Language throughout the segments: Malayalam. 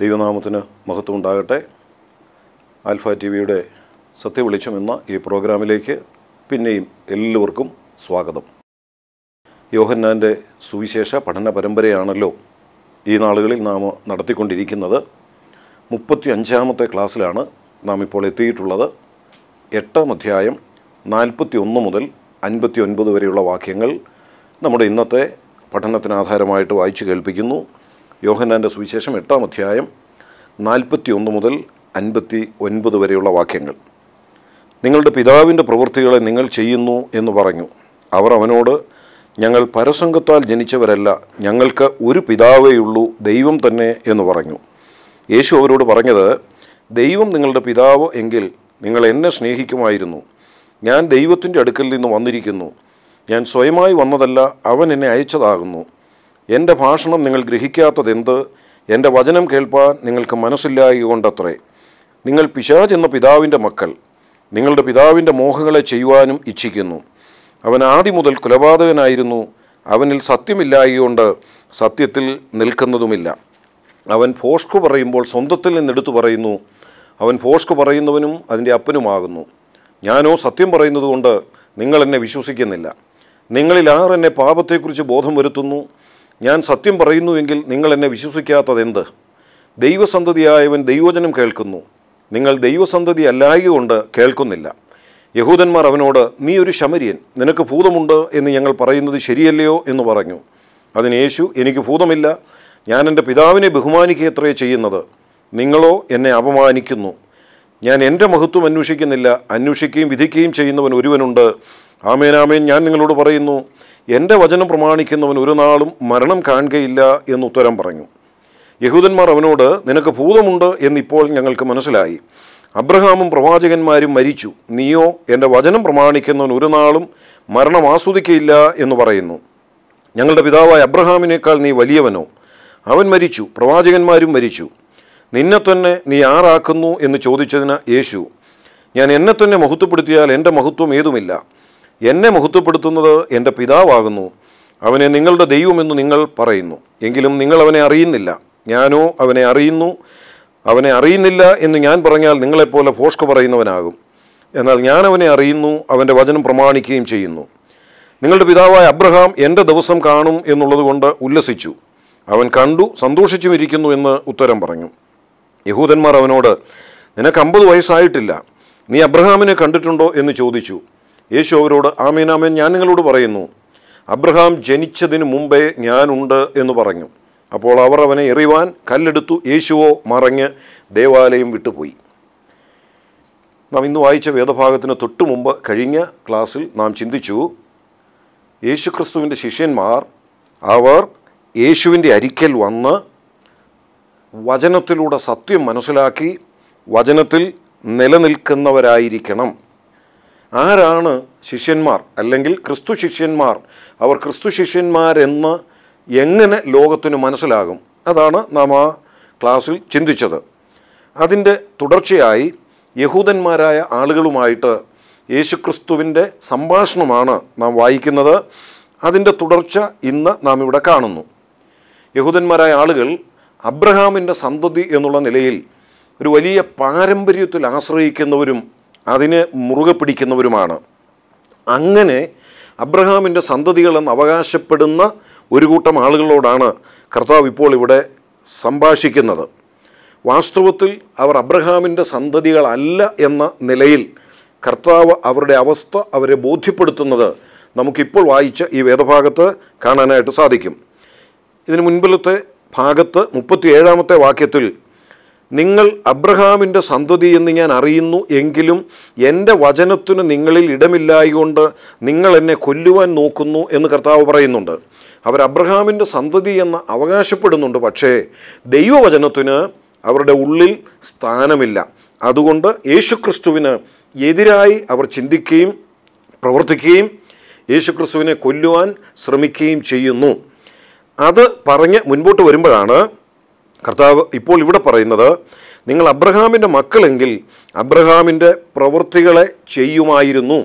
ദൈവനാമത്തിന് മഹത്വം ഉണ്ടാകട്ടെ ആൽഫ ടി വിയുടെ സത്യവെളിച്ചം എന്ന ഈ പ്രോഗ്രാമിലേക്ക് പിന്നെയും എല്ലാവർക്കും സ്വാഗതം യോഹന്നാൻ്റെ സുവിശേഷ പഠന പരമ്പരയാണല്ലോ ഈ നാളുകളിൽ നാം നടത്തിക്കൊണ്ടിരിക്കുന്നത് മുപ്പത്തി അഞ്ചാമത്തെ ക്ലാസ്സിലാണ് നാം ഇപ്പോൾ എത്തിയിട്ടുള്ളത് എട്ടാം അധ്യായം നാൽപ്പത്തി ഒന്ന് മുതൽ അൻപത്തി ഒൻപത് വരെയുള്ള വാക്യങ്ങൾ നമ്മുടെ ഇന്നത്തെ പഠനത്തിന് ആധാരമായിട്ട് വായിച്ചു കേൾപ്പിക്കുന്നു യോഹന്നാൻ്റെ സുവിശേഷം എട്ടാം അധ്യായം നാൽപ്പത്തി ഒന്ന് മുതൽ അൻപത്തി ഒൻപത് വരെയുള്ള വാക്യങ്ങൾ നിങ്ങളുടെ പിതാവിൻ്റെ പ്രവൃത്തികളെ നിങ്ങൾ ചെയ്യുന്നു എന്ന് പറഞ്ഞു അവർ അവനോട് ഞങ്ങൾ പരസംഗത്താൽ ജനിച്ചവരല്ല ഞങ്ങൾക്ക് ഒരു പിതാവേയുള്ളൂ ദൈവം തന്നെ എന്ന് പറഞ്ഞു യേശു അവരോട് പറഞ്ഞത് ദൈവം നിങ്ങളുടെ പിതാവ് എങ്കിൽ നിങ്ങൾ എന്നെ സ്നേഹിക്കുമായിരുന്നു ഞാൻ ദൈവത്തിൻ്റെ അടുക്കൽ നിന്ന് വന്നിരിക്കുന്നു ഞാൻ സ്വയമായി വന്നതല്ല അവൻ എന്നെ അയച്ചതാകുന്നു എൻ്റെ ഭാഷണം നിങ്ങൾ ഗ്രഹിക്കാത്തതെന്ത് എൻ്റെ വചനം കേൾപ്പാൻ നിങ്ങൾക്ക് കൊണ്ടത്രേ നിങ്ങൾ പിശാജ് എന്ന പിതാവിൻ്റെ മക്കൾ നിങ്ങളുടെ പിതാവിൻ്റെ മോഹങ്ങളെ ചെയ്യുവാനും ഇച്ഛിക്കുന്നു അവൻ ആദ്യം മുതൽ കൊലപാതകനായിരുന്നു അവനിൽ സത്യമില്ലായകൊണ്ട് സത്യത്തിൽ നിൽക്കുന്നതുമില്ല അവൻ ഫോഷ്കു പറയുമ്പോൾ സ്വന്തത്തിൽ നിന്നെടുത്തു പറയുന്നു അവൻ ഫോഷ്കു പറയുന്നവനും അതിൻ്റെ അപ്പനുമാകുന്നു ഞാനോ സത്യം പറയുന്നതുകൊണ്ട് നിങ്ങൾ എന്നെ വിശ്വസിക്കുന്നില്ല നിങ്ങളിൽ ആർ എന്നെ പാപത്തെക്കുറിച്ച് ബോധം വരുത്തുന്നു ഞാൻ സത്യം പറയുന്നുവെങ്കിൽ നിങ്ങൾ എന്നെ എന്ത് ദൈവസന്തതിയായവൻ ദൈവചനം കേൾക്കുന്നു നിങ്ങൾ ദൈവസന്തതി അല്ലായകൊണ്ട് കേൾക്കുന്നില്ല യഹൂദന്മാർ അവനോട് നീ ഒരു ശമരിയൻ നിനക്ക് ഭൂതമുണ്ട് എന്ന് ഞങ്ങൾ പറയുന്നത് ശരിയല്ലയോ എന്ന് പറഞ്ഞു അതിന് യേശു എനിക്ക് ഭൂതമില്ല ഞാൻ എൻ്റെ പിതാവിനെ ബഹുമാനിക്കുകയത്രേ ചെയ്യുന്നത് നിങ്ങളോ എന്നെ അപമാനിക്കുന്നു ഞാൻ എൻ്റെ മഹത്വം അന്വേഷിക്കുന്നില്ല അന്വേഷിക്കുകയും വിധിക്കുകയും ചെയ്യുന്നവൻ ഒരുവനുണ്ട് ആമേനാമേൻ ഞാൻ നിങ്ങളോട് പറയുന്നു എൻ്റെ വചനം പ്രമാണിക്കുന്നവൻ ഒരു നാളും മരണം കാണുകയില്ല എന്ന് ഉത്തരം പറഞ്ഞു യഹൂദന്മാർ അവനോട് നിനക്ക് ഭൂതമുണ്ട് എന്നിപ്പോൾ ഞങ്ങൾക്ക് മനസ്സിലായി അബ്രഹാമും പ്രവാചകന്മാരും മരിച്ചു നീയോ എൻ്റെ വചനം പ്രമാണിക്കുന്നവൻ ഒരു നാളും മരണം ആസ്വദിക്കയില്ല എന്ന് പറയുന്നു ഞങ്ങളുടെ പിതാവായ അബ്രഹാമിനേക്കാൾ നീ വലിയവനോ അവൻ മരിച്ചു പ്രവാചകന്മാരും മരിച്ചു നിന്നെ തന്നെ നീ ആറാക്കുന്നു എന്ന് ചോദിച്ചതിന് യേശു ഞാൻ എന്നെ തന്നെ മഹത്വപ്പെടുത്തിയാൽ എൻ്റെ മഹത്വം ഏതുമില്ല എന്നെ മഹത്വപ്പെടുത്തുന്നത് എൻ്റെ പിതാവാകുന്നു അവനെ നിങ്ങളുടെ ദൈവമെന്ന് നിങ്ങൾ പറയുന്നു എങ്കിലും നിങ്ങൾ അവനെ അറിയുന്നില്ല ഞാനോ അവനെ അറിയുന്നു അവനെ അറിയുന്നില്ല എന്ന് ഞാൻ പറഞ്ഞാൽ നിങ്ങളെപ്പോലെ ഫോഷ്ക്ക് പറയുന്നവനാകും എന്നാൽ ഞാൻ അവനെ അറിയുന്നു അവൻ്റെ വചനം പ്രമാണിക്കുകയും ചെയ്യുന്നു നിങ്ങളുടെ പിതാവായ അബ്രഹാം എൻ്റെ ദിവസം കാണും എന്നുള്ളതുകൊണ്ട് ഉല്ലസിച്ചു അവൻ കണ്ടു ഇരിക്കുന്നു എന്ന് ഉത്തരം പറഞ്ഞു യഹൂദന്മാർ അവനോട് നിനക്ക് അമ്പത് വയസ്സായിട്ടില്ല നീ അബ്രഹാമിനെ കണ്ടിട്ടുണ്ടോ എന്ന് ചോദിച്ചു യേശു അവരോട് ആമേൻ ആമേൻ ഞാൻ നിങ്ങളോട് പറയുന്നു അബ്രഹാം ജനിച്ചതിന് മുമ്പേ ഞാനുണ്ട് എന്ന് പറഞ്ഞു അപ്പോൾ അവർ അവനെ എറിയുവാൻ കല്ലെടുത്തു യേശുവോ മറഞ്ഞ് ദേവാലയം വിട്ടുപോയി നാം ഇന്ന് വായിച്ച വേദഭാഗത്തിന് തൊട്ടു മുമ്പ് കഴിഞ്ഞ ക്ലാസ്സിൽ നാം ചിന്തിച്ചു യേശുക്രിസ്തുവിൻ്റെ ശിഷ്യന്മാർ അവർ യേശുവിൻ്റെ അരിക്കൽ വന്ന് വചനത്തിലൂടെ സത്യം മനസ്സിലാക്കി വചനത്തിൽ നിലനിൽക്കുന്നവരായിരിക്കണം ആരാണ് ശിഷ്യന്മാർ അല്ലെങ്കിൽ ക്രിസ്തു ശിഷ്യന്മാർ അവർ ക്രിസ്തു ശിഷ്യന്മാരെന്ന് എങ്ങനെ ലോകത്തിന് മനസ്സിലാകും അതാണ് നാം ആ ക്ലാസ്സിൽ ചിന്തിച്ചത് അതിൻ്റെ തുടർച്ചയായി യഹൂദന്മാരായ ആളുകളുമായിട്ട് യേശുക്രിസ്തുവിൻ്റെ സംഭാഷണമാണ് നാം വായിക്കുന്നത് അതിൻ്റെ തുടർച്ച ഇന്ന് നാം ഇവിടെ കാണുന്നു യഹൂദന്മാരായ ആളുകൾ അബ്രഹാമിൻ്റെ സന്തതി എന്നുള്ള നിലയിൽ ഒരു വലിയ പാരമ്പര്യത്തിൽ ആശ്രയിക്കുന്നവരും അതിന് മുറുകെ പിടിക്കുന്നവരുമാണ് അങ്ങനെ അബ്രഹാമിൻ്റെ സന്തതികളെന്ന് അവകാശപ്പെടുന്ന ഒരു കൂട്ടം ആളുകളോടാണ് കർത്താവ് ഇപ്പോൾ ഇവിടെ സംഭാഷിക്കുന്നത് വാസ്തവത്തിൽ അവർ അബ്രഹാമിൻ്റെ സന്തതികളല്ല എന്ന നിലയിൽ കർത്താവ് അവരുടെ അവസ്ഥ അവരെ ബോധ്യപ്പെടുത്തുന്നത് നമുക്കിപ്പോൾ വായിച്ച ഈ വേദഭാഗത്ത് കാണാനായിട്ട് സാധിക്കും ഇതിന് മുൻപിലത്തെ ഭാഗത്ത് മുപ്പത്തിയേഴാമത്തെ വാക്യത്തിൽ നിങ്ങൾ അബ്രഹാമിൻ്റെ സന്തതി എന്ന് ഞാൻ അറിയുന്നു എങ്കിലും എൻ്റെ വചനത്തിന് നിങ്ങളിൽ ഇടമില്ലായതുകൊണ്ട് നിങ്ങൾ എന്നെ കൊല്ലുവാൻ നോക്കുന്നു എന്ന് കർത്താവ് പറയുന്നുണ്ട് അവർ അബ്രഹാമിൻ്റെ സന്തതി എന്ന് അവകാശപ്പെടുന്നുണ്ട് പക്ഷേ ദൈവവചനത്തിന് അവരുടെ ഉള്ളിൽ സ്ഥാനമില്ല അതുകൊണ്ട് യേശുക്രിസ്തുവിന് എതിരായി അവർ ചിന്തിക്കുകയും പ്രവർത്തിക്കുകയും യേശുക്രിസ്തുവിനെ കൊല്ലുവാൻ ശ്രമിക്കുകയും ചെയ്യുന്നു അത് പറഞ്ഞ് മുൻപോട്ട് വരുമ്പോഴാണ് കർത്താവ് ഇപ്പോൾ ഇവിടെ പറയുന്നത് നിങ്ങൾ അബ്രഹാമിൻ്റെ മക്കളെങ്കിൽ അബ്രഹാമിൻ്റെ പ്രവൃത്തികളെ ചെയ്യുമായിരുന്നു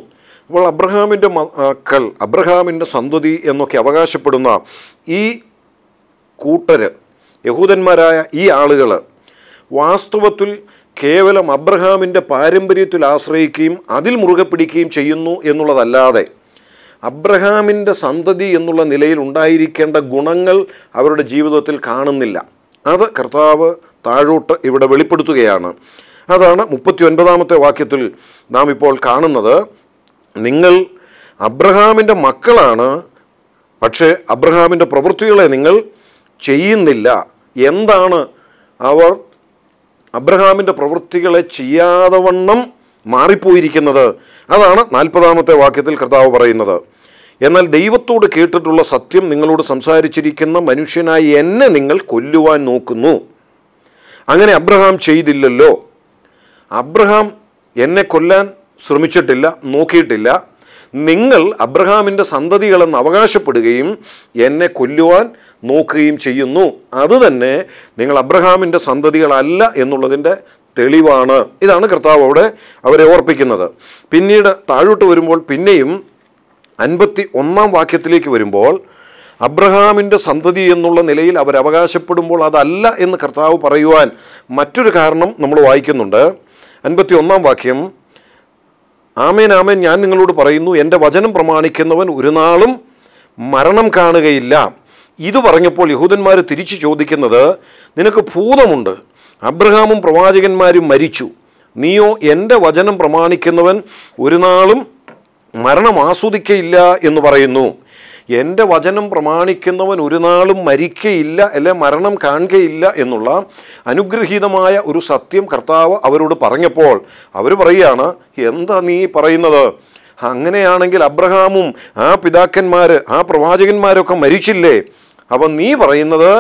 അപ്പോൾ അബ്രഹാമിൻ്റെ മക്കൾ അബ്രഹാമിൻ്റെ സന്തതി എന്നൊക്കെ അവകാശപ്പെടുന്ന ഈ കൂട്ടർ യഹൂദന്മാരായ ഈ ആളുകൾ വാസ്തവത്തിൽ കേവലം അബ്രഹാമിൻ്റെ പാരമ്പര്യത്തിൽ ആശ്രയിക്കുകയും അതിൽ മുറുകെ പിടിക്കുകയും ചെയ്യുന്നു എന്നുള്ളതല്ലാതെ അബ്രഹാമിൻ്റെ സന്തതി എന്നുള്ള നിലയിൽ ഉണ്ടായിരിക്കേണ്ട ഗുണങ്ങൾ അവരുടെ ജീവിതത്തിൽ കാണുന്നില്ല അത് കർത്താവ് താഴോട്ട് ഇവിടെ വെളിപ്പെടുത്തുകയാണ് അതാണ് മുപ്പത്തി ഒൻപതാമത്തെ വാക്യത്തിൽ നാം ഇപ്പോൾ കാണുന്നത് നിങ്ങൾ അബ്രഹാമിൻ്റെ മക്കളാണ് പക്ഷേ അബ്രഹാമിൻ്റെ പ്രവൃത്തികളെ നിങ്ങൾ ചെയ്യുന്നില്ല എന്താണ് അവർ അബ്രഹാമിൻ്റെ പ്രവൃത്തികളെ ചെയ്യാതെ വണ്ണം മാറിപ്പോയിരിക്കുന്നത് അതാണ് നാൽപ്പതാമത്തെ വാക്യത്തിൽ കർത്താവ് പറയുന്നത് എന്നാൽ ദൈവത്തോട് കേട്ടിട്ടുള്ള സത്യം നിങ്ങളോട് സംസാരിച്ചിരിക്കുന്ന മനുഷ്യനായി എന്നെ നിങ്ങൾ കൊല്ലുവാൻ നോക്കുന്നു അങ്ങനെ അബ്രഹാം ചെയ്തില്ലല്ലോ അബ്രഹാം എന്നെ കൊല്ലാൻ ശ്രമിച്ചിട്ടില്ല നോക്കിയിട്ടില്ല നിങ്ങൾ അബ്രഹാമിൻ്റെ സന്തതികളെന്ന് അവകാശപ്പെടുകയും എന്നെ കൊല്ലുവാൻ നോക്കുകയും ചെയ്യുന്നു അതുതന്നെ നിങ്ങൾ അബ്രഹാമിൻ്റെ സന്തതികളല്ല എന്നുള്ളതിൻ്റെ തെളിവാണ് ഇതാണ് കർത്താവ് അവിടെ അവരെ ഓർപ്പിക്കുന്നത് പിന്നീട് താഴോട്ട് വരുമ്പോൾ പിന്നെയും അൻപത്തി ഒന്നാം വാക്യത്തിലേക്ക് വരുമ്പോൾ അബ്രഹാമിൻ്റെ സന്തതി എന്നുള്ള നിലയിൽ അവരവകാശപ്പെടുമ്പോൾ അതല്ല എന്ന് കർത്താവ് പറയുവാൻ മറ്റൊരു കാരണം നമ്മൾ വായിക്കുന്നുണ്ട് അൻപത്തി ഒന്നാം വാക്യം ആമേൻ ആമേൻ ഞാൻ നിങ്ങളോട് പറയുന്നു എൻ്റെ വചനം പ്രമാണിക്കുന്നവൻ ഒരു നാളും മരണം കാണുകയില്ല ഇത് പറഞ്ഞപ്പോൾ യഹൂദന്മാർ തിരിച്ചു ചോദിക്കുന്നത് നിനക്ക് ഭൂതമുണ്ട് അബ്രഹാമും പ്രവാചകന്മാരും മരിച്ചു നീയോ എൻ്റെ വചനം പ്രമാണിക്കുന്നവൻ ഒരു നാളും മരണം ആസ്വദിക്കയില്ല എന്ന് പറയുന്നു എൻ്റെ വചനം പ്രമാണിക്കുന്നവൻ ഒരു നാളും മരിക്കയില്ല അല്ലെ മരണം കാണുകയില്ല എന്നുള്ള അനുഗ്രഹീതമായ ഒരു സത്യം കർത്താവ് അവരോട് പറഞ്ഞപ്പോൾ അവർ പറയുകയാണ് എന്താ നീ പറയുന്നത് അങ്ങനെയാണെങ്കിൽ അബ്രഹാമും ആ പിതാക്കന്മാർ ആ പ്രവാചകന്മാരൊക്കെ മരിച്ചില്ലേ അപ്പം നീ പറയുന്നത്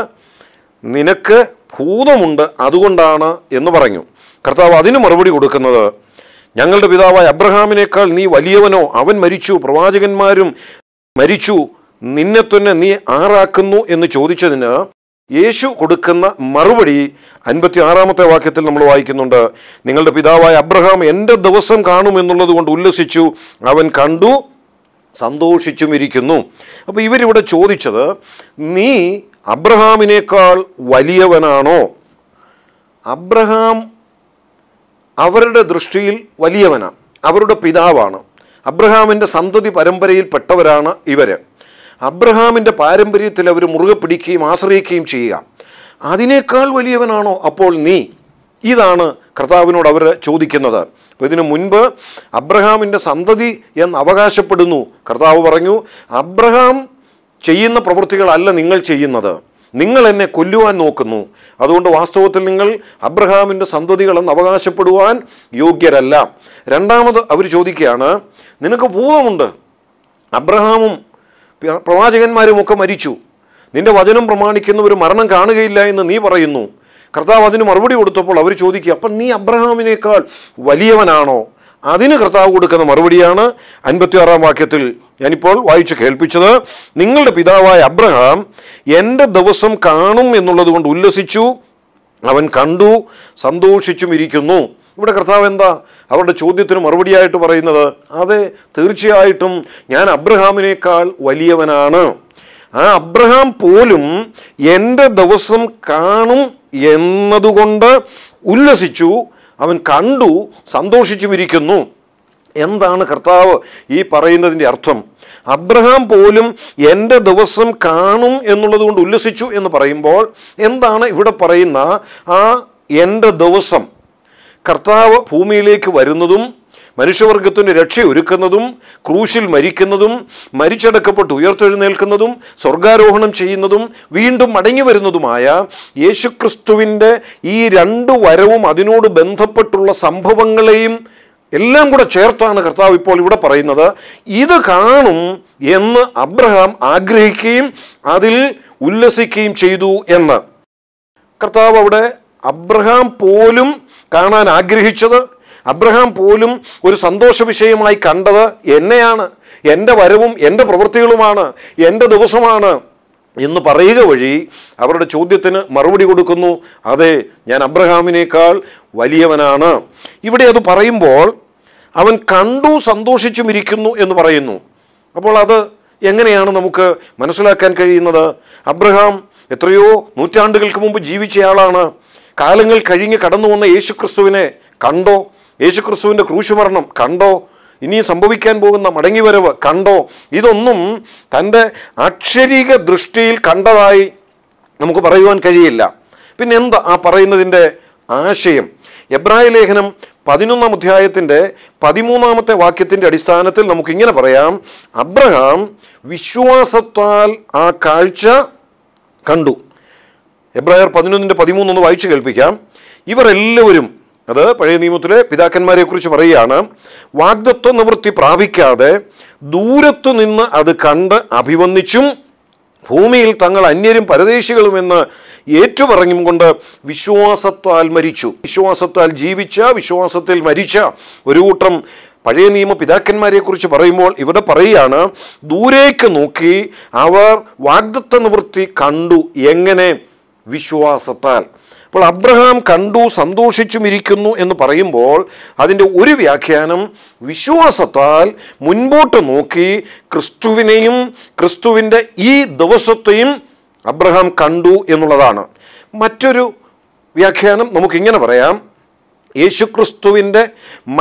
നിനക്ക് ഭൂതമുണ്ട് അതുകൊണ്ടാണ് എന്ന് പറഞ്ഞു കർത്താവ് അതിന് മറുപടി കൊടുക്കുന്നത് ഞങ്ങളുടെ പിതാവായ അബ്രഹാമിനേക്കാൾ നീ വലിയവനോ അവൻ മരിച്ചു പ്രവാചകന്മാരും മരിച്ചു നിന്നെ തന്നെ നീ ആറാക്കുന്നു എന്ന് ചോദിച്ചതിന് യേശു കൊടുക്കുന്ന മറുപടി അൻപത്തി ആറാമത്തെ വാക്യത്തിൽ നമ്മൾ വായിക്കുന്നുണ്ട് നിങ്ങളുടെ പിതാവായ അബ്രഹാം എൻ്റെ ദിവസം കാണുമെന്നുള്ളത് കൊണ്ട് ഉല്ലസിച്ചു അവൻ കണ്ടു സന്തോഷിച്ചും ഇരിക്കുന്നു അപ്പോൾ ഇവരിവിടെ ചോദിച്ചത് നീ അബ്രഹാമിനേക്കാൾ വലിയവനാണോ അബ്രഹാം അവരുടെ ദൃഷ്ടിയിൽ വലിയവനാണ് അവരുടെ പിതാവാണ് അബ്രഹാമിൻ്റെ സന്തതി പരമ്പരയിൽപ്പെട്ടവരാണ് ഇവർ അബ്രഹാമിൻ്റെ പാരമ്പര്യത്തിൽ അവർ മുറുകെ പിടിക്കുകയും ആശ്രയിക്കുകയും ചെയ്യുക അതിനേക്കാൾ വലിയവനാണോ അപ്പോൾ നീ ഇതാണ് കർത്താവിനോട് അവർ ചോദിക്കുന്നത് അപ്പോൾ ഇതിനു മുൻപ് അബ്രഹാമിൻ്റെ സന്തതി എന്ന് അവകാശപ്പെടുന്നു കർത്താവ് പറഞ്ഞു അബ്രഹാം ചെയ്യുന്ന പ്രവൃത്തികളല്ല നിങ്ങൾ ചെയ്യുന്നത് നിങ്ങൾ എന്നെ കൊല്ലുവാൻ നോക്കുന്നു അതുകൊണ്ട് വാസ്തവത്തിൽ നിങ്ങൾ അബ്രഹാമിൻ്റെ സന്തതികളെന്ന് അവകാശപ്പെടുവാൻ യോഗ്യരല്ല രണ്ടാമത് അവർ ചോദിക്കുകയാണ് നിനക്ക് ഭൂതമുണ്ട് അബ്രഹാമും പ്രവാചകന്മാരും ഒക്കെ മരിച്ചു നിന്റെ വചനം പ്രമാണിക്കുന്ന ഒരു മരണം കാണുകയില്ല എന്ന് നീ പറയുന്നു കർത്താവ് അതിന് മറുപടി കൊടുത്തപ്പോൾ അവർ ചോദിക്കുക അപ്പം നീ അബ്രഹാമിനേക്കാൾ വലിയവനാണോ അതിന് കർത്താവ് കൊടുക്കുന്ന മറുപടിയാണ് ആറാം വാക്യത്തിൽ ഞാനിപ്പോൾ വായിച്ച് കേൾപ്പിച്ചത് നിങ്ങളുടെ പിതാവായ അബ്രഹാം എൻ്റെ ദിവസം കാണും എന്നുള്ളത് കൊണ്ട് ഉല്ലസിച്ചു അവൻ കണ്ടു സന്തോഷിച്ചും ഇരിക്കുന്നു ഇവിടെ കർത്താവ് എന്താ അവരുടെ ചോദ്യത്തിന് മറുപടിയായിട്ട് പറയുന്നത് അതെ തീർച്ചയായിട്ടും ഞാൻ അബ്രഹാമിനേക്കാൾ വലിയവനാണ് ആ അബ്രഹാം പോലും എൻ്റെ ദിവസം കാണും എന്നതുകൊണ്ട് ഉല്ലസിച്ചു അവൻ കണ്ടു സന്തോഷിച്ചുമിരിക്കുന്നു എന്താണ് കർത്താവ് ഈ പറയുന്നതിൻ്റെ അർത്ഥം അബ്രഹാം പോലും എൻ്റെ ദിവസം കാണും എന്നുള്ളത് കൊണ്ട് ഉല്ലസിച്ചു എന്ന് പറയുമ്പോൾ എന്താണ് ഇവിടെ പറയുന്ന ആ എൻ്റെ ദിവസം കർത്താവ് ഭൂമിയിലേക്ക് വരുന്നതും മനുഷ്യവർഗത്തിന് രക്ഷയൊരുക്കുന്നതും ക്രൂശിൽ മരിക്കുന്നതും മരിച്ചടക്കപ്പെട്ട് ഉയർത്തെഴുന്നേൽക്കുന്നതും സ്വർഗാരോഹണം ചെയ്യുന്നതും വീണ്ടും മടങ്ങി വരുന്നതുമായ യേശുക്രിസ്തുവിൻ്റെ ഈ രണ്ട് വരവും അതിനോട് ബന്ധപ്പെട്ടുള്ള സംഭവങ്ങളെയും എല്ലാം കൂടെ ചേർത്താണ് കർത്താവ് ഇപ്പോൾ ഇവിടെ പറയുന്നത് ഇത് കാണും എന്ന് അബ്രഹാം ആഗ്രഹിക്കുകയും അതിൽ ഉല്ലസിക്കുകയും ചെയ്തു എന്ന് കർത്താവ് അവിടെ അബ്രഹാം പോലും കാണാൻ ആഗ്രഹിച്ചത് അബ്രഹാം പോലും ഒരു സന്തോഷ വിഷയമായി കണ്ടത് എന്നെയാണ് എൻ്റെ വരവും എൻ്റെ പ്രവൃത്തികളുമാണ് എൻ്റെ ദിവസമാണ് എന്ന് പറയുക വഴി അവരുടെ ചോദ്യത്തിന് മറുപടി കൊടുക്കുന്നു അതെ ഞാൻ അബ്രഹാമിനേക്കാൾ വലിയവനാണ് ഇവിടെ അത് പറയുമ്പോൾ അവൻ കണ്ടു സന്തോഷിച്ചും ഇരിക്കുന്നു എന്ന് പറയുന്നു അപ്പോൾ അത് എങ്ങനെയാണ് നമുക്ക് മനസ്സിലാക്കാൻ കഴിയുന്നത് അബ്രഹാം എത്രയോ നൂറ്റാണ്ടുകൾക്ക് മുമ്പ് ജീവിച്ചയാളാണ് കാലങ്ങൾ കഴിഞ്ഞ് കടന്നു വന്ന യേശുക്രിസ്തുവിനെ കണ്ടോ യേശുക്രിസ്തുവിൻ്റെ ക്രൂശുമരണം കണ്ടോ ഇനി സംഭവിക്കാൻ പോകുന്ന മടങ്ങിവരവ് കണ്ടോ ഇതൊന്നും തൻ്റെ അക്ഷരീക ദൃഷ്ടിയിൽ കണ്ടതായി നമുക്ക് പറയുവാൻ കഴിയില്ല പിന്നെ എന്താ ആ പറയുന്നതിൻ്റെ ആശയം എബ്രായ ലേഖനം പതിനൊന്നാം അധ്യായത്തിൻ്റെ പതിമൂന്നാമത്തെ വാക്യത്തിൻ്റെ അടിസ്ഥാനത്തിൽ നമുക്കിങ്ങനെ പറയാം അബ്രഹാം വിശ്വാസത്താൽ ആ കാഴ്ച കണ്ടു എബ്രായർ പതിനൊന്നിൻ്റെ പതിമൂന്നൊന്ന് വായിച്ചു കേൾപ്പിക്കാം ഇവരെല്ലാവരും അത് പഴയ നിയമത്തിലെ പിതാക്കന്മാരെക്കുറിച്ച് പറയുകയാണ് വാഗ്ദത്വ നിവൃത്തി പ്രാപിക്കാതെ ദൂരത്തു നിന്ന് അത് കണ്ട് അഭിവന്ദിച്ചും ഭൂമിയിൽ തങ്ങൾ അന്യരും പരദേശികളുമെന്ന് ഏറ്റുപറഞ്ഞും കൊണ്ട് വിശ്വാസത്താൽ മരിച്ചു വിശ്വാസത്താൽ ജീവിച്ച വിശ്വാസത്തിൽ മരിച്ച ഒരു കൂട്ടം പഴയ നിയമ പിതാക്കന്മാരെക്കുറിച്ച് പറയുമ്പോൾ ഇവിടെ പറയുകയാണ് ദൂരേക്ക് നോക്കി അവർ വാഗ്ദത്വ നിവൃത്തി കണ്ടു എങ്ങനെ വിശ്വാസത്താൽ അപ്പോൾ അബ്രഹാം കണ്ടു സന്തോഷിച്ചും ഇരിക്കുന്നു എന്ന് പറയുമ്പോൾ അതിൻ്റെ ഒരു വ്യാഖ്യാനം വിശ്വാസത്താൽ മുൻപോട്ട് നോക്കി ക്രിസ്തുവിനെയും ക്രിസ്തുവിൻ്റെ ഈ ദിവസത്തെയും അബ്രഹാം കണ്ടു എന്നുള്ളതാണ് മറ്റൊരു വ്യാഖ്യാനം നമുക്കിങ്ങനെ പറയാം യേശുക്രിസ്തുവിൻ്റെ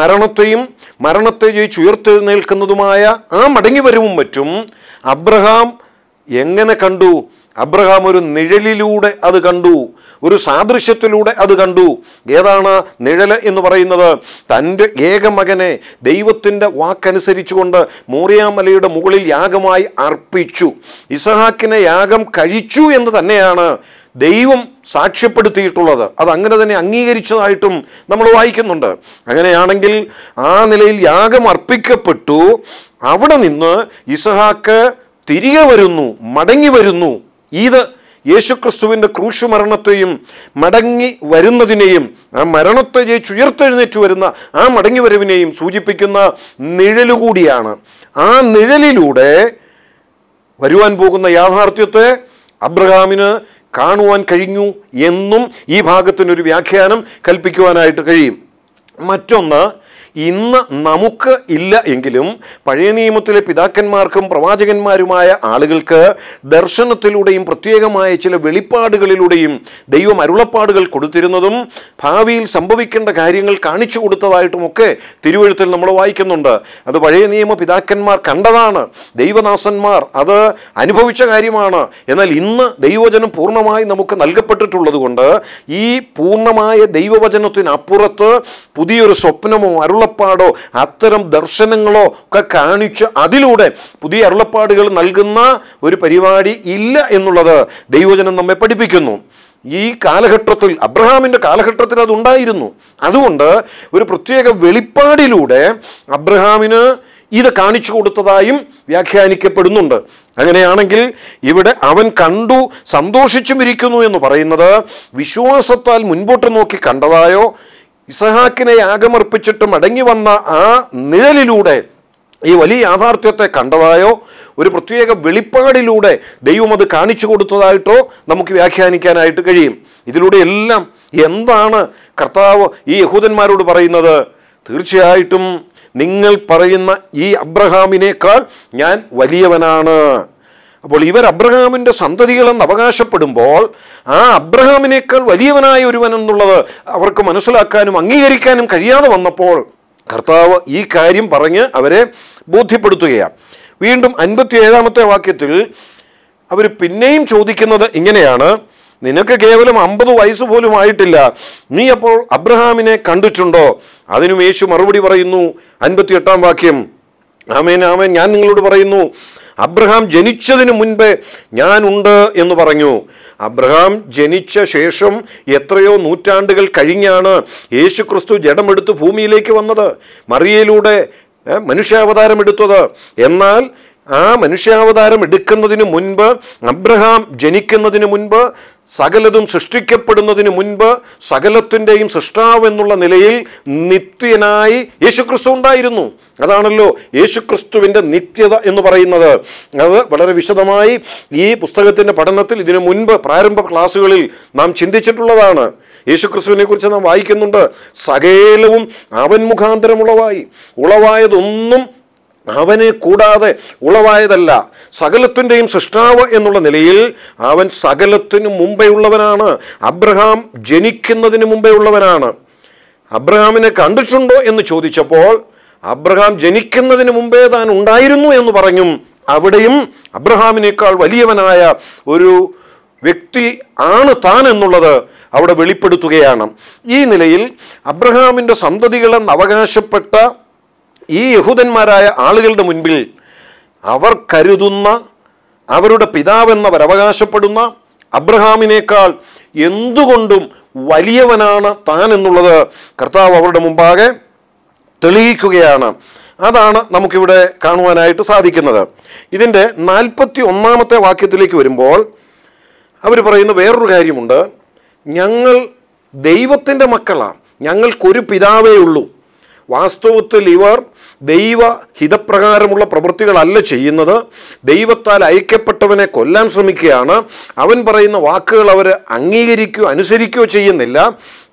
മരണത്തെയും മരണത്തെ ഉയർത്തെഴുന്നേൽക്കുന്നതുമായ ആ മടങ്ങി വരവും മറ്റും അബ്രഹാം എങ്ങനെ കണ്ടു അബ്രഹാം ഒരു നിഴലിലൂടെ അത് കണ്ടു ഒരു സാദൃശ്യത്തിലൂടെ അത് കണ്ടു ഏതാണ് നിഴല് എന്ന് പറയുന്നത് തൻ്റെ ഏകമകനെ ദൈവത്തിൻ്റെ വാക്കനുസരിച്ചുകൊണ്ട് മോറിയാമലയുടെ മുകളിൽ യാഗമായി അർപ്പിച്ചു ഇസഹാക്കിനെ യാഗം കഴിച്ചു എന്ന് തന്നെയാണ് ദൈവം സാക്ഷ്യപ്പെടുത്തിയിട്ടുള്ളത് അത് അങ്ങനെ തന്നെ അംഗീകരിച്ചതായിട്ടും നമ്മൾ വായിക്കുന്നുണ്ട് അങ്ങനെയാണെങ്കിൽ ആ നിലയിൽ യാഗം അർപ്പിക്കപ്പെട്ടു അവിടെ നിന്ന് ഇസഹാക്ക് തിരികെ വരുന്നു മടങ്ങി വരുന്നു ഇത് യേശുക്രിസ്തുവിൻ്റെ ക്രൂശുമരണത്തെയും മടങ്ങി വരുന്നതിനെയും ആ മരണത്തെ ഉയർത്തെഴുന്നേറ്റ് വരുന്ന ആ മടങ്ങി വരവിനെയും സൂചിപ്പിക്കുന്ന നിഴലുകൂടിയാണ് ആ നിഴലിലൂടെ വരുവാൻ പോകുന്ന യാഥാർത്ഥ്യത്തെ അബ്രഹാമിന് കാണുവാൻ കഴിഞ്ഞു എന്നും ഈ ഭാഗത്തിനൊരു വ്യാഖ്യാനം കൽപ്പിക്കുവാനായിട്ട് കഴിയും മറ്റൊന്ന് ഇന്ന് നമുക്ക് ഇല്ല എങ്കിലും പഴയ നിയമത്തിലെ പിതാക്കന്മാർക്കും പ്രവാചകന്മാരുമായ ആളുകൾക്ക് ദർശനത്തിലൂടെയും പ്രത്യേകമായ ചില വെളിപ്പാടുകളിലൂടെയും ദൈവം അരുളപ്പാടുകൾ കൊടുത്തിരുന്നതും ഭാവിയിൽ സംഭവിക്കേണ്ട കാര്യങ്ങൾ കാണിച്ചു കൊടുത്തതായിട്ടുമൊക്കെ തിരുവഴുത്തിൽ നമ്മൾ വായിക്കുന്നുണ്ട് അത് പഴയ നിയമ പിതാക്കന്മാർ കണ്ടതാണ് ദൈവദാസന്മാർ അത് അനുഭവിച്ച കാര്യമാണ് എന്നാൽ ഇന്ന് ദൈവവചനം പൂർണ്ണമായി നമുക്ക് നൽകപ്പെട്ടിട്ടുള്ളത് കൊണ്ട് ഈ പൂർണ്ണമായ ദൈവവചനത്തിനപ്പുറത്ത് പുതിയൊരു സ്വപ്നമോ അരുൾ അരുളപ്പാടോ അത്തരം ദർശനങ്ങളോ ഒക്കെ കാണിച്ച് അതിലൂടെ പുതിയ അരുളപ്പാടുകൾ നൽകുന്ന ഒരു പരിപാടി ഇല്ല എന്നുള്ളത് ദൈവജനം നമ്മെ പഠിപ്പിക്കുന്നു ഈ കാലഘട്ടത്തിൽ അബ്രഹാമിൻ്റെ കാലഘട്ടത്തിൽ അതുണ്ടായിരുന്നു അതുകൊണ്ട് ഒരു പ്രത്യേക വെളിപ്പാടിലൂടെ അബ്രഹാമിന് ഇത് കാണിച്ചു കൊടുത്തതായും വ്യാഖ്യാനിക്കപ്പെടുന്നുണ്ട് അങ്ങനെയാണെങ്കിൽ ഇവിടെ അവൻ കണ്ടു ഇരിക്കുന്നു എന്ന് പറയുന്നത് വിശ്വാസത്താൽ മുൻപോട്ട് നോക്കി കണ്ടതായോ ഇസഹാക്കിനെ യാഗമർപ്പിച്ചിട്ട് മടങ്ങി വന്ന ആ നിഴലിലൂടെ ഈ വലിയ യാഥാർത്ഥ്യത്തെ കണ്ടതായോ ഒരു പ്രത്യേക വെളിപ്പാടിലൂടെ ദൈവം അത് കാണിച്ചു കൊടുത്തതായിട്ടോ നമുക്ക് വ്യാഖ്യാനിക്കാനായിട്ട് കഴിയും ഇതിലൂടെ എല്ലാം എന്താണ് കർത്താവ് ഈ യഹൂദന്മാരോട് പറയുന്നത് തീർച്ചയായിട്ടും നിങ്ങൾ പറയുന്ന ഈ അബ്രഹാമിനേക്കാൾ ഞാൻ വലിയവനാണ് അപ്പോൾ ഇവർ അബ്രഹാമിൻ്റെ സന്തതികളെന്ന് അവകാശപ്പെടുമ്പോൾ ആ അബ്രഹാമിനേക്കാൾ വലിയവനായ ഒരുവൻ എന്നുള്ളത് അവർക്ക് മനസ്സിലാക്കാനും അംഗീകരിക്കാനും കഴിയാതെ വന്നപ്പോൾ കർത്താവ് ഈ കാര്യം പറഞ്ഞ് അവരെ ബോധ്യപ്പെടുത്തുകയാണ് വീണ്ടും അൻപത്തി ഏഴാമത്തെ വാക്യത്തിൽ അവർ പിന്നെയും ചോദിക്കുന്നത് ഇങ്ങനെയാണ് നിനക്ക് കേവലം അമ്പത് വയസ്സ് പോലും ആയിട്ടില്ല നീ അപ്പോൾ അബ്രഹാമിനെ കണ്ടിട്ടുണ്ടോ അതിനും യേശു മറുപടി പറയുന്നു എട്ടാം വാക്യം ആമേൻ ആമേൻ ഞാൻ നിങ്ങളോട് പറയുന്നു അബ്രഹാം ജനിച്ചതിന് മുൻപേ ഞാനുണ്ട് എന്ന് പറഞ്ഞു അബ്രഹാം ജനിച്ച ശേഷം എത്രയോ നൂറ്റാണ്ടുകൾ കഴിഞ്ഞാണ് യേശുക്രിസ്തു ജഡമെടുത്ത് ഭൂമിയിലേക്ക് വന്നത് മറിയയിലൂടെ മനുഷ്യാവതാരം എടുത്തത് എന്നാൽ ആ മനുഷ്യാവതാരം എടുക്കുന്നതിന് മുൻപ് അബ്രഹാം ജനിക്കുന്നതിന് മുൻപ് സകലതും സൃഷ്ടിക്കപ്പെടുന്നതിന് മുൻപ് സകലത്തിൻ്റെയും സൃഷ്ടാവ് എന്നുള്ള നിലയിൽ നിത്യനായി യേശുക്രിസ്തു ഉണ്ടായിരുന്നു അതാണല്ലോ യേശുക്രിസ്തുവിൻ്റെ നിത്യത എന്ന് പറയുന്നത് അത് വളരെ വിശദമായി ഈ പുസ്തകത്തിൻ്റെ പഠനത്തിൽ ഇതിനു മുൻപ് പ്രാരംഭ ക്ലാസ്സുകളിൽ നാം ചിന്തിച്ചിട്ടുള്ളതാണ് യേശുക്രിസ്തുവിനെ കുറിച്ച് നാം വായിക്കുന്നുണ്ട് സകലവും അവൻ മുഖാന്തരം ഉളവായി ഉളവായതൊന്നും അവനെ കൂടാതെ ഉളവായതല്ല സകലത്തിൻ്റെയും സൃഷ്ടാവ് എന്നുള്ള നിലയിൽ അവൻ സകലത്തിനു മുമ്പേ ഉള്ളവനാണ് അബ്രഹാം ജനിക്കുന്നതിന് മുമ്പേ ഉള്ളവനാണ് അബ്രഹാമിനെ കണ്ടിട്ടുണ്ടോ എന്ന് ചോദിച്ചപ്പോൾ അബ്രഹാം ജനിക്കുന്നതിന് മുമ്പേ താൻ ഉണ്ടായിരുന്നു എന്ന് പറഞ്ഞും അവിടെയും അബ്രഹാമിനേക്കാൾ വലിയവനായ ഒരു വ്യക്തി ആണ് താൻ എന്നുള്ളത് അവിടെ വെളിപ്പെടുത്തുകയാണ് ഈ നിലയിൽ അബ്രഹാമിൻ്റെ സന്തതികളെന്ന് അവകാശപ്പെട്ട ഈ യഹൂദന്മാരായ ആളുകളുടെ മുൻപിൽ അവർ കരുതുന്ന അവരുടെ പിതാവെന്നവർ അവകാശപ്പെടുന്ന അബ്രഹാമിനേക്കാൾ എന്തുകൊണ്ടും വലിയവനാണ് താൻ എന്നുള്ളത് കർത്താവ് അവരുടെ മുമ്പാകെ തെളിയിക്കുകയാണ് അതാണ് നമുക്കിവിടെ കാണുവാനായിട്ട് സാധിക്കുന്നത് ഇതിൻ്റെ നാൽപ്പത്തി ഒന്നാമത്തെ വാക്യത്തിലേക്ക് വരുമ്പോൾ അവർ പറയുന്ന വേറൊരു കാര്യമുണ്ട് ഞങ്ങൾ ദൈവത്തിൻ്റെ മക്കളാണ് ഞങ്ങൾക്കൊരു പിതാവേ ഉള്ളൂ വാസ്തവത്തിൽ ഇവർ ദൈവ ഹിതപ്രകാരമുള്ള പ്രവൃത്തികളല്ല ചെയ്യുന്നത് ദൈവത്താൽ അയക്കപ്പെട്ടവനെ കൊല്ലാൻ ശ്രമിക്കുകയാണ് അവൻ പറയുന്ന വാക്കുകൾ അവർ അംഗീകരിക്കുകയോ അനുസരിക്കുകയോ ചെയ്യുന്നില്ല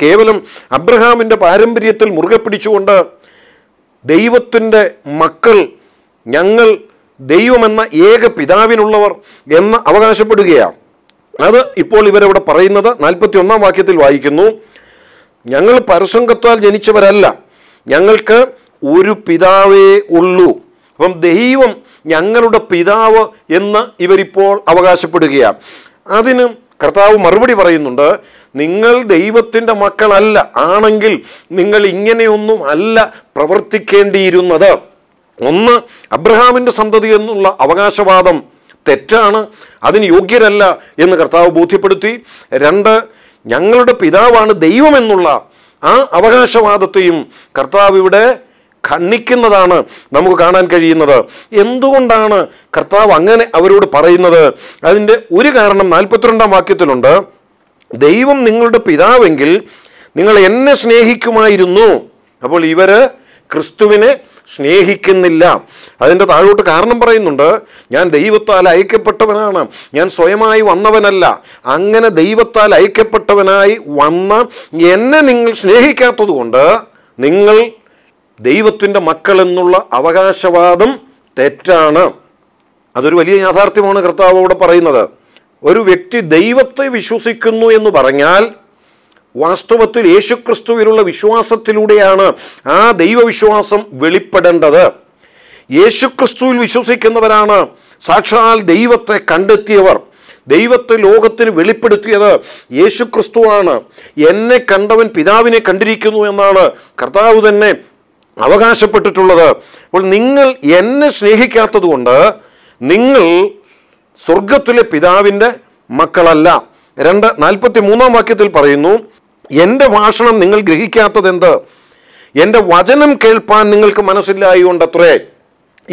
കേവലം അബ്രഹാമിൻ്റെ പാരമ്പര്യത്തിൽ മുറുകെ പിടിച്ചുകൊണ്ട് ദൈവത്തിൻ്റെ മക്കൾ ഞങ്ങൾ ദൈവമെന്ന ഏക പിതാവിനുള്ളവർ എന്ന് അവകാശപ്പെടുകയാണ് അത് ഇപ്പോൾ ഇവരവിടെ പറയുന്നത് നാൽപ്പത്തി ഒന്നാം വാക്യത്തിൽ വായിക്കുന്നു ഞങ്ങൾ പരസംഗത്താൽ ജനിച്ചവരല്ല ഞങ്ങൾക്ക് ഒരു പിതാവേ ഉള്ളൂ അപ്പം ദൈവം ഞങ്ങളുടെ പിതാവ് എന്ന് ഇവരിപ്പോൾ അവകാശപ്പെടുകയാണ് അതിന് കർത്താവ് മറുപടി പറയുന്നുണ്ട് നിങ്ങൾ ദൈവത്തിൻ്റെ മക്കളല്ല ആണെങ്കിൽ നിങ്ങൾ ഇങ്ങനെയൊന്നും അല്ല പ്രവർത്തിക്കേണ്ടിയിരുന്നത് ഒന്ന് അബ്രഹാമിൻ്റെ സന്തതി എന്നുള്ള അവകാശവാദം തെറ്റാണ് അതിന് യോഗ്യരല്ല എന്ന് കർത്താവ് ബോധ്യപ്പെടുത്തി രണ്ട് ഞങ്ങളുടെ പിതാവാണ് ദൈവമെന്നുള്ള ആ അവകാശവാദത്തെയും കർത്താവ് ഇവിടെ ഖണ്ണിക്കുന്നതാണ് നമുക്ക് കാണാൻ കഴിയുന്നത് എന്തുകൊണ്ടാണ് കർത്താവ് അങ്ങനെ അവരോട് പറയുന്നത് അതിൻ്റെ ഒരു കാരണം നാൽപ്പത്തിരണ്ടാം വാക്യത്തിലുണ്ട് ദൈവം നിങ്ങളുടെ പിതാവെങ്കിൽ നിങ്ങൾ എന്നെ സ്നേഹിക്കുമായിരുന്നു അപ്പോൾ ഇവർ ക്രിസ്തുവിനെ സ്നേഹിക്കുന്നില്ല അതിൻ്റെ താഴോട്ട് കാരണം പറയുന്നുണ്ട് ഞാൻ ദൈവത്താൽ അയക്കപ്പെട്ടവനാണ് ഞാൻ സ്വയമായി വന്നവനല്ല അങ്ങനെ ദൈവത്താൽ അയക്കപ്പെട്ടവനായി വന്ന എന്നെ നിങ്ങൾ സ്നേഹിക്കാത്തത് കൊണ്ട് നിങ്ങൾ ദൈവത്തിൻ്റെ എന്നുള്ള അവകാശവാദം തെറ്റാണ് അതൊരു വലിയ യാഥാർത്ഥ്യമാണ് കർത്താവോട് പറയുന്നത് ഒരു വ്യക്തി ദൈവത്തെ വിശ്വസിക്കുന്നു എന്ന് പറഞ്ഞാൽ വാസ്തവത്തിൽ യേശുക്രിസ്തുവിലുള്ള വിശ്വാസത്തിലൂടെയാണ് ആ ദൈവവിശ്വാസം വെളിപ്പെടേണ്ടത് യേശുക്രിസ്തുവിൽ വിശ്വസിക്കുന്നവരാണ് സാക്ഷാൽ ദൈവത്തെ കണ്ടെത്തിയവർ ദൈവത്തെ ലോകത്തിന് വെളിപ്പെടുത്തിയത് യേശുക്രിസ്തുവാണ് എന്നെ കണ്ടവൻ പിതാവിനെ കണ്ടിരിക്കുന്നു എന്നാണ് കർത്താവ് തന്നെ അവകാശപ്പെട്ടിട്ടുള്ളത് അപ്പോൾ നിങ്ങൾ എന്നെ കൊണ്ട് നിങ്ങൾ സ്വർഗത്തിലെ പിതാവിൻ്റെ മക്കളല്ല രണ്ട് നാൽപ്പത്തി മൂന്നാം വാക്യത്തിൽ പറയുന്നു എൻ്റെ ഭാഷണം നിങ്ങൾ എന്ത് എൻ്റെ വചനം കേൾപ്പാൻ നിങ്ങൾക്ക് മനസ്സില്ലായതുകൊണ്ടത്രേ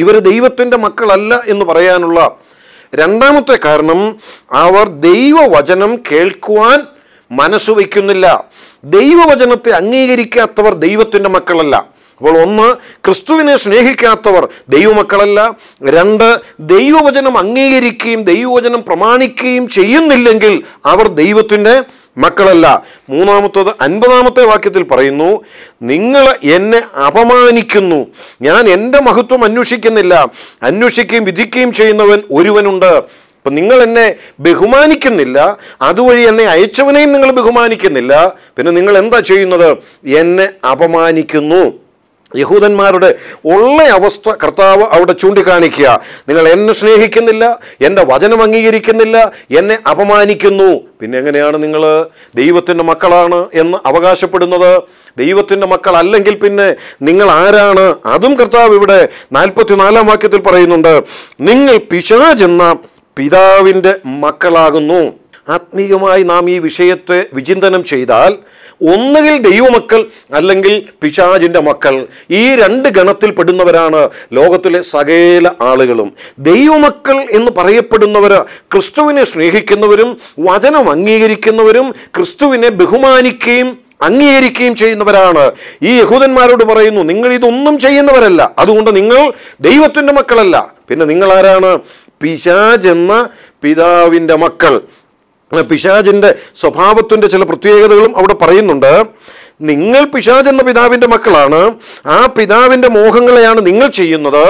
ഇവർ ദൈവത്തിൻ്റെ മക്കളല്ല എന്ന് പറയാനുള്ള രണ്ടാമത്തെ കാരണം അവർ ദൈവവചനം കേൾക്കുവാൻ മനസ്സ് വയ്ക്കുന്നില്ല ദൈവവചനത്തെ അംഗീകരിക്കാത്തവർ ദൈവത്തിൻ്റെ മക്കളല്ല അപ്പോൾ ഒന്ന് ക്രിസ്തുവിനെ സ്നേഹിക്കാത്തവർ ദൈവമക്കളല്ല രണ്ട് ദൈവവചനം അംഗീകരിക്കുകയും ദൈവവചനം പ്രമാണിക്കുകയും ചെയ്യുന്നില്ലെങ്കിൽ അവർ ദൈവത്തിൻ്റെ മക്കളല്ല മൂന്നാമത്തത് അൻപതാമത്തെ വാക്യത്തിൽ പറയുന്നു നിങ്ങൾ എന്നെ അപമാനിക്കുന്നു ഞാൻ എൻ്റെ മഹത്വം അന്വേഷിക്കുന്നില്ല അന്വേഷിക്കുകയും വിധിക്കുകയും ചെയ്യുന്നവൻ ഒരുവനുണ്ട് അപ്പം നിങ്ങൾ എന്നെ ബഹുമാനിക്കുന്നില്ല അതുവഴി എന്നെ അയച്ചവനെയും നിങ്ങൾ ബഹുമാനിക്കുന്നില്ല പിന്നെ നിങ്ങൾ എന്താ ചെയ്യുന്നത് എന്നെ അപമാനിക്കുന്നു യഹൂദന്മാരുടെ ഉള്ള അവസ്ഥ കർത്താവ് അവിടെ ചൂണ്ടിക്കാണിക്കുക നിങ്ങൾ എന്നെ സ്നേഹിക്കുന്നില്ല എൻ്റെ വചനം അംഗീകരിക്കുന്നില്ല എന്നെ അപമാനിക്കുന്നു പിന്നെ എങ്ങനെയാണ് നിങ്ങൾ ദൈവത്തിൻ്റെ മക്കളാണ് എന്ന് അവകാശപ്പെടുന്നത് ദൈവത്തിൻ്റെ മക്കൾ അല്ലെങ്കിൽ പിന്നെ നിങ്ങൾ ആരാണ് അതും കർത്താവ് ഇവിടെ നാൽപ്പത്തിനാലാം വാക്യത്തിൽ പറയുന്നുണ്ട് നിങ്ങൾ പിശാചെന്ന പിതാവിൻ്റെ മക്കളാകുന്നു ആത്മീയമായി നാം ഈ വിഷയത്തെ വിചിന്തനം ചെയ്താൽ ഒന്നുകിൽ ദൈവമക്കൾ അല്ലെങ്കിൽ പിശാജിൻ്റെ മക്കൾ ഈ രണ്ട് ഗണത്തിൽപ്പെടുന്നവരാണ് ലോകത്തിലെ സകല ആളുകളും ദൈവമക്കൾ എന്ന് പറയപ്പെടുന്നവർ ക്രിസ്തുവിനെ സ്നേഹിക്കുന്നവരും വചനം അംഗീകരിക്കുന്നവരും ക്രിസ്തുവിനെ ബഹുമാനിക്കുകയും അംഗീകരിക്കുകയും ചെയ്യുന്നവരാണ് ഈ യഹൂദന്മാരോട് പറയുന്നു നിങ്ങൾ ഇതൊന്നും ചെയ്യുന്നവരല്ല അതുകൊണ്ട് നിങ്ങൾ ദൈവത്തിൻ്റെ മക്കളല്ല പിന്നെ നിങ്ങൾ ആരാണ് പിശാജ് എന്ന പിതാവിൻ്റെ മക്കൾ പിശാജിൻ്റെ സ്വഭാവത്തിൻ്റെ ചില പ്രത്യേകതകളും അവിടെ പറയുന്നുണ്ട് നിങ്ങൾ പിശാജ് എന്ന പിതാവിൻ്റെ മക്കളാണ് ആ പിതാവിൻ്റെ മോഹങ്ങളെയാണ് നിങ്ങൾ ചെയ്യുന്നത്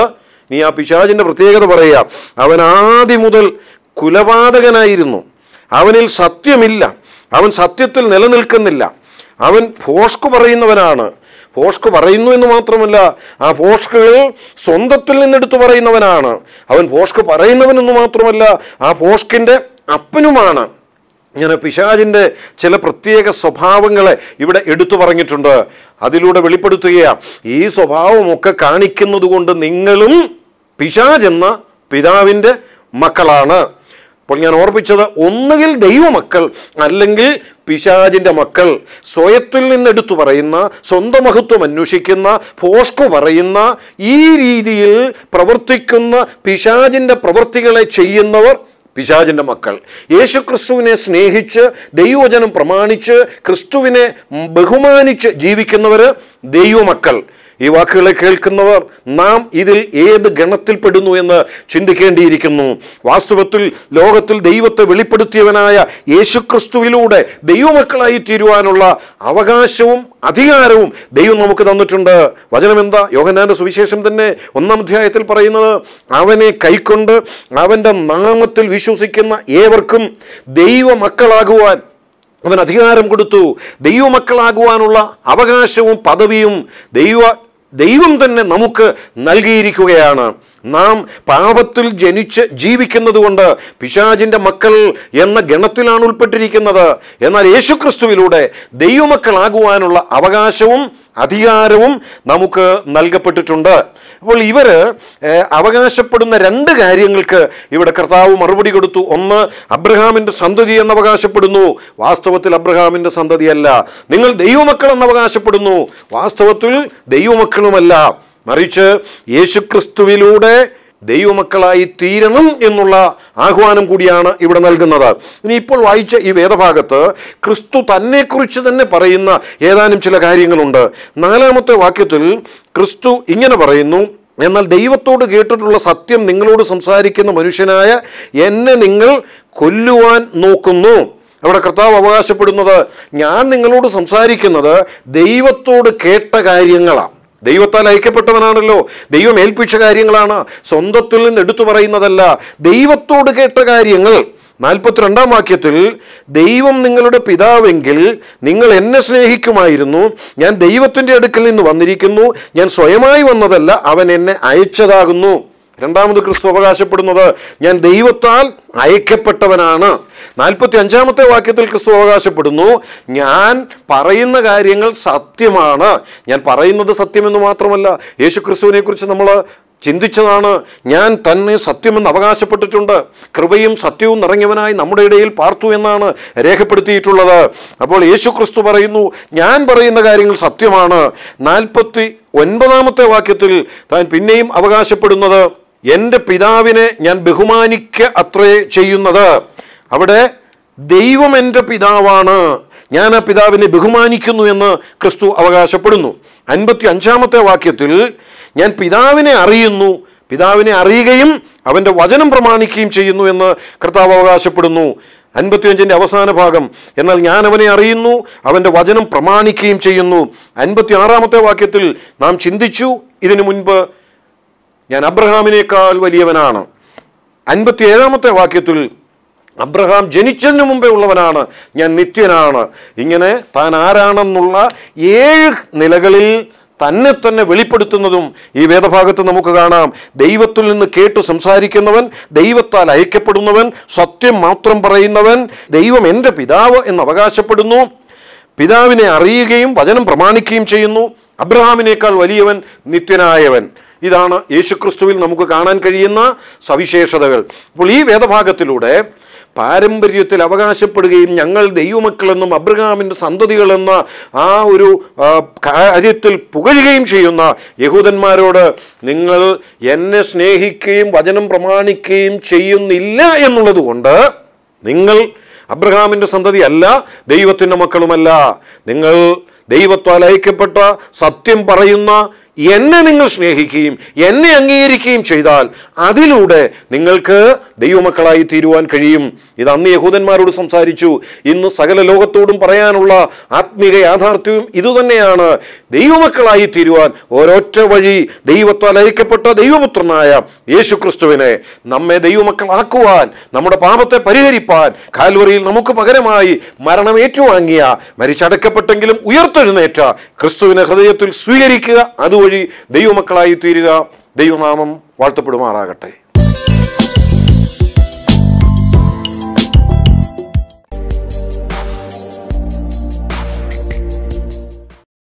നീ ആ പിശാജിൻ്റെ പ്രത്യേകത പറയുക അവൻ ആദ്യം മുതൽ കുലപാതകനായിരുന്നു അവനിൽ സത്യമില്ല അവൻ സത്യത്തിൽ നിലനിൽക്കുന്നില്ല അവൻ ഭോഷ്കു പറയുന്നവനാണ് ഭോഷ്ക് പറയുന്നു എന്ന് മാത്രമല്ല ആ ഭോഷ്കുകൾ സ്വന്തത്തിൽ നിന്നെടുത്ത് പറയുന്നവനാണ് അവൻ ഭോഷ്ക് പറയുന്നവനെന്ന് മാത്രമല്ല ആ പോഷ്കിന്റെ അപ്പനുമാണ് ഇങ്ങനെ പിശാജിൻ്റെ ചില പ്രത്യേക സ്വഭാവങ്ങളെ ഇവിടെ എടുത്തു പറഞ്ഞിട്ടുണ്ട് അതിലൂടെ വെളിപ്പെടുത്തുകയാണ് ഈ സ്വഭാവമൊക്കെ കാണിക്കുന്നത് കൊണ്ട് നിങ്ങളും പിശാജ് എന്ന പിതാവിൻ്റെ മക്കളാണ് അപ്പോൾ ഞാൻ ഓർപ്പിച്ചത് ഒന്നുകിൽ ദൈവമക്കൾ അല്ലെങ്കിൽ പിശാജിൻ്റെ മക്കൾ സ്വയത്തിൽ നിന്നെടുത്തു പറയുന്ന സ്വന്തം മഹത്വം അന്വേഷിക്കുന്ന ഫോസ്കോ പറയുന്ന ഈ രീതിയിൽ പ്രവർത്തിക്കുന്ന പിശാജിൻ്റെ പ്രവൃത്തികളെ ചെയ്യുന്നവർ പിശാചിൻ്റെ മക്കൾ യേശു ക്രിസ്തുവിനെ സ്നേഹിച്ച് ദൈവവചനം പ്രമാണിച്ച് ക്രിസ്തുവിനെ ബഹുമാനിച്ച് ജീവിക്കുന്നവർ ദൈവമക്കൾ ഈ വാക്കുകളെ കേൾക്കുന്നവർ നാം ഇതിൽ ഏത് ഗണത്തിൽപ്പെടുന്നു എന്ന് ചിന്തിക്കേണ്ടിയിരിക്കുന്നു വാസ്തവത്തിൽ ലോകത്തിൽ ദൈവത്തെ വെളിപ്പെടുത്തിയവനായ യേശുക്രിസ്തുവിലൂടെ ദൈവമക്കളായി തീരുവാനുള്ള അവകാശവും അധികാരവും ദൈവം നമുക്ക് തന്നിട്ടുണ്ട് വചനം എന്താ സുവിശേഷം തന്നെ ഒന്നാം അധ്യായത്തിൽ പറയുന്നത് അവനെ കൈക്കൊണ്ട് അവൻ്റെ നാമത്തിൽ വിശ്വസിക്കുന്ന ഏവർക്കും ദൈവമക്കളാകുവാൻ അവൻ അധികാരം കൊടുത്തു ദൈവമക്കളാകുവാനുള്ള അവകാശവും പദവിയും ദൈവ ദൈവം തന്നെ നമുക്ക് നൽകിയിരിക്കുകയാണ് നാം പാപത്തിൽ ജനിച്ച് ജീവിക്കുന്നത് കൊണ്ട് പിശാജിൻ്റെ മക്കൾ എന്ന ഗണത്തിലാണ് ഉൾപ്പെട്ടിരിക്കുന്നത് എന്നാൽ യേശുക്രിസ്തുവിലൂടെ ദൈവമക്കളാകുവാനുള്ള അവകാശവും അധികാരവും നമുക്ക് നൽകപ്പെട്ടിട്ടുണ്ട് അപ്പോൾ ഇവർ അവകാശപ്പെടുന്ന രണ്ട് കാര്യങ്ങൾക്ക് ഇവിടെ കർത്താവ് മറുപടി കൊടുത്തു ഒന്ന് അബ്രഹാമിൻ്റെ സന്തതി എന്ന് അവകാശപ്പെടുന്നു വാസ്തവത്തിൽ അബ്രഹാമിൻ്റെ സന്തതിയല്ല നിങ്ങൾ ദൈവമക്കൾ എന്ന് അവകാശപ്പെടുന്നു വാസ്തവത്തിൽ ദൈവമക്കളുമല്ല മറിച്ച് യേശുക്രിസ്തുവിലൂടെ ദൈവമക്കളായി തീരണം എന്നുള്ള ആഹ്വാനം കൂടിയാണ് ഇവിടെ നൽകുന്നത് ഇനി ഇപ്പോൾ വായിച്ച ഈ വേദഭാഗത്ത് ക്രിസ്തു തന്നെക്കുറിച്ച് തന്നെ പറയുന്ന ഏതാനും ചില കാര്യങ്ങളുണ്ട് നാലാമത്തെ വാക്യത്തിൽ ക്രിസ്തു ഇങ്ങനെ പറയുന്നു എന്നാൽ ദൈവത്തോട് കേട്ടിട്ടുള്ള സത്യം നിങ്ങളോട് സംസാരിക്കുന്ന മനുഷ്യനായ എന്നെ നിങ്ങൾ കൊല്ലുവാൻ നോക്കുന്നു അവിടെ കർത്താവ് അവകാശപ്പെടുന്നത് ഞാൻ നിങ്ങളോട് സംസാരിക്കുന്നത് ദൈവത്തോട് കേട്ട കാര്യങ്ങളാണ് ദൈവത്താൽ അയക്കപ്പെട്ടവനാണല്ലോ ദൈവം ഏൽപ്പിച്ച കാര്യങ്ങളാണ് സ്വന്തത്തിൽ നിന്ന് എടുത്തു പറയുന്നതല്ല ദൈവത്തോട് കേട്ട കാര്യങ്ങൾ രണ്ടാം വാക്യത്തിൽ ദൈവം നിങ്ങളുടെ പിതാവെങ്കിൽ നിങ്ങൾ എന്നെ സ്നേഹിക്കുമായിരുന്നു ഞാൻ ദൈവത്തിൻ്റെ അടുക്കൽ നിന്ന് വന്നിരിക്കുന്നു ഞാൻ സ്വയമായി വന്നതല്ല അവൻ എന്നെ അയച്ചതാകുന്നു രണ്ടാമത് ക്രിസ്തു അവകാശപ്പെടുന്നത് ഞാൻ ദൈവത്താൽ അയക്കപ്പെട്ടവനാണ് നാൽപ്പത്തി അഞ്ചാമത്തെ വാക്യത്തിൽ ക്രിസ്തു അവകാശപ്പെടുന്നു ഞാൻ പറയുന്ന കാര്യങ്ങൾ സത്യമാണ് ഞാൻ പറയുന്നത് സത്യമെന്ന് മാത്രമല്ല യേശു ക്രിസ്തുവിനെ കുറിച്ച് നമ്മൾ ചിന്തിച്ചതാണ് ഞാൻ തന്നെ സത്യമെന്ന് അവകാശപ്പെട്ടിട്ടുണ്ട് കൃപയും സത്യവും നിറഞ്ഞവനായി നമ്മുടെ ഇടയിൽ പാർത്തു എന്നാണ് രേഖപ്പെടുത്തിയിട്ടുള്ളത് അപ്പോൾ യേശു ക്രിസ്തു പറയുന്നു ഞാൻ പറയുന്ന കാര്യങ്ങൾ സത്യമാണ് നാൽപ്പത്തി ഒൻപതാമത്തെ വാക്യത്തിൽ താൻ പിന്നെയും അവകാശപ്പെടുന്നത് എൻ്റെ പിതാവിനെ ഞാൻ ബഹുമാനിക്ക അത്രേ ചെയ്യുന്നത് അവിടെ ദൈവം എൻ്റെ പിതാവാണ് ഞാൻ ആ പിതാവിനെ ബഹുമാനിക്കുന്നു എന്ന് ക്രിസ്തു അവകാശപ്പെടുന്നു അൻപത്തി അഞ്ചാമത്തെ വാക്യത്തിൽ ഞാൻ പിതാവിനെ അറിയുന്നു പിതാവിനെ അറിയുകയും അവൻ്റെ വചനം പ്രമാണിക്കുകയും ചെയ്യുന്നു എന്ന് കർത്താവ് അവകാശപ്പെടുന്നു അഞ്ചിൻ്റെ അവസാന ഭാഗം എന്നാൽ ഞാൻ അവനെ അറിയുന്നു അവൻ്റെ വചനം പ്രമാണിക്കുകയും ചെയ്യുന്നു അൻപത്തി ആറാമത്തെ വാക്യത്തിൽ നാം ചിന്തിച്ചു ഇതിനു മുൻപ് ഞാൻ അബ്രഹാമിനേക്കാൾ വലിയവനാണ് അൻപത്തി ഏഴാമത്തെ വാക്യത്തിൽ അബ്രഹാം ജനിച്ചതിന് മുമ്പേ ഉള്ളവനാണ് ഞാൻ നിത്യനാണ് ഇങ്ങനെ താൻ ആരാണെന്നുള്ള ഏഴ് നിലകളിൽ തന്നെ തന്നെ വെളിപ്പെടുത്തുന്നതും ഈ വേദഭാഗത്ത് നമുക്ക് കാണാം ദൈവത്തിൽ നിന്ന് കേട്ട് സംസാരിക്കുന്നവൻ ദൈവത്താൽ അയക്കപ്പെടുന്നവൻ സത്യം മാത്രം പറയുന്നവൻ ദൈവം എൻ്റെ പിതാവ് എന്ന് അവകാശപ്പെടുന്നു പിതാവിനെ അറിയുകയും വചനം പ്രമാണിക്കുകയും ചെയ്യുന്നു അബ്രഹാമിനേക്കാൾ വലിയവൻ നിത്യനായവൻ ഇതാണ് യേശുക്രിസ്തുവിൽ നമുക്ക് കാണാൻ കഴിയുന്ന സവിശേഷതകൾ അപ്പോൾ ഈ വേദഭാഗത്തിലൂടെ പാരമ്പര്യത്തിൽ അവകാശപ്പെടുകയും ഞങ്ങൾ ദൈവമക്കളെന്നും അബ്രഹാമിൻ്റെ സന്തതികളെന്ന ആ ഒരു കാര്യത്തിൽ പുകഴുകയും ചെയ്യുന്ന യഹൂദന്മാരോട് നിങ്ങൾ എന്നെ സ്നേഹിക്കുകയും വചനം പ്രമാണിക്കുകയും ചെയ്യുന്നില്ല എന്നുള്ളത് കൊണ്ട് നിങ്ങൾ അബ്രഹാമിൻ്റെ സന്തതിയല്ല ദൈവത്തിൻ്റെ മക്കളുമല്ല നിങ്ങൾ ദൈവത്താൽ അയക്കപ്പെട്ട സത്യം പറയുന്ന എന്നെ നിങ്ങൾ സ്നേഹിക്കുകയും എന്നെ അംഗീകരിക്കുകയും ചെയ്താൽ അതിലൂടെ നിങ്ങൾക്ക് ദൈവമക്കളായി തീരുവാൻ കഴിയും ഇത് അന്ന് യഹൂദന്മാരോട് സംസാരിച്ചു ഇന്ന് സകല ലോകത്തോടും പറയാനുള്ള ആത്മീക യാഥാർത്ഥ്യവും ഇതുതന്നെയാണ് ദൈവമക്കളായി തീരുവാൻ ഒരൊറ്റ വഴി ദൈവത്താൽ അയക്കപ്പെട്ട ദൈവപുത്രനായ ക്രിസ്തുവിനെ നമ്മെ ദൈവമക്കളാക്കുവാൻ നമ്മുടെ പാപത്തെ പരിഹരിപ്പാൻ കാൽവറിയിൽ നമുക്ക് പകരമായി മരണം ഏറ്റുവാങ്ങിയ മരിച്ചടക്കപ്പെട്ടെങ്കിലും ഉയർത്തെഴുന്നേറ്റ ക്രിസ്തുവിനെ ഹൃദയത്തിൽ സ്വീകരിക്കുക അതുവഴി ദൈവമക്കളായി തീരുക ദൈവനാമം വാഴ്ത്തപ്പെടുമാറാകട്ടെ